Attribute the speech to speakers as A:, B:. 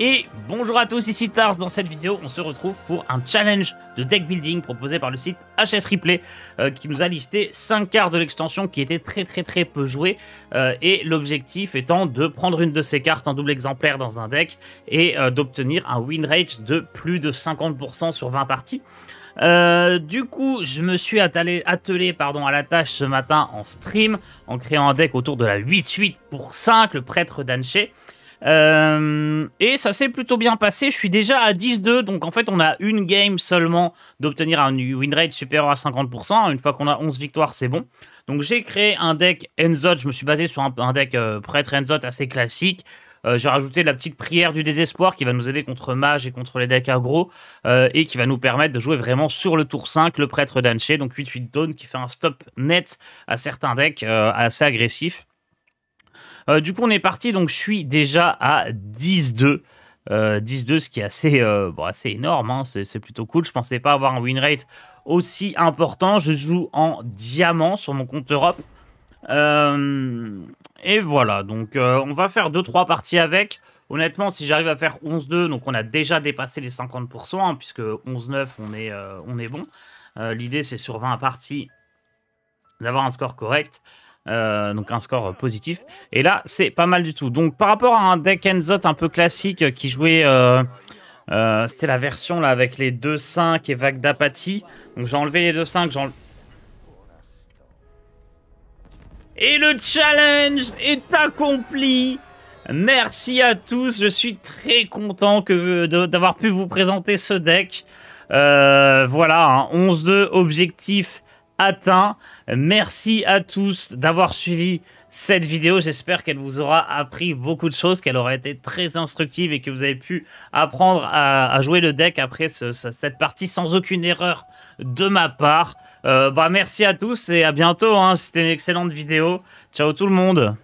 A: Et bonjour à tous, ici Tars. Dans cette vidéo, on se retrouve pour un challenge de deck building proposé par le site HS Replay euh, qui nous a listé 5 cartes de l'extension qui étaient très très très peu jouées euh, et l'objectif étant de prendre une de ces cartes en double exemplaire dans un deck et euh, d'obtenir un win rate de plus de 50% sur 20 parties. du coup, je me suis attelé, pardon, à la tâche ce matin en stream, en créant un deck autour de la 8-8 pour 5, le prêtre d'Anche. Euh, et ça s'est plutôt bien passé. Je suis déjà à 10-2, donc en fait, on a une game seulement d'obtenir un win rate supérieur à 50%. Une fois qu'on a 11 victoires, c'est bon. Donc j'ai créé un deck Enzot. Je me suis basé sur un, deck euh, prêtre Enzot assez classique. Euh, j'ai rajouté la petite prière du désespoir qui va nous aider contre mage et contre les decks aggro et qui va nous permettre de jouer vraiment sur le tour 5 le prêtre d'Anche donc 8-8 Dawn qui fait un stop net à certains decks assez agressifs. Euh, du coup, on est parti. Donc, je suis déjà à 10-2. 10-2, euh, ce qui est assez, euh, bon, énorme, hein. c'est plutôt cool. Je pensais pas avoir un win rate aussi important. Je joue en diamant sur mon compte Europe. et voilà, donc on va faire 2-3 parties avec. Honnêtement, si j'arrive à faire 11-2, donc on a déjà dépassé les 50%, hein, puisque 11-9, on, est on est bon. L'idée, c'est sur 20 parties d'avoir un score correct. Euh, donc un score positif. Et là, c'est pas mal du tout. Donc par rapport à un deck Enzot un peu classique qui jouait... Euh, euh, c'était la version là avec les 2-5 et vague d'apathie. Donc j'ai enlevé les 2-5, Et le challenge est accompli Merci à tous, je suis très content d'avoir pu vous présenter ce deck. voilà, 11-2 objectif atteint. Merci à tous d'avoir suivi cette vidéo. J'espère qu'elle vous aura appris beaucoup de choses, qu'elle aura été très instructive et que vous avez pu apprendre à, jouer le deck après cette partie sans aucune erreur de ma part. Euh, bah, merci à tous et à bientôt. Hein. C'était une excellente vidéo. Ciao tout le monde.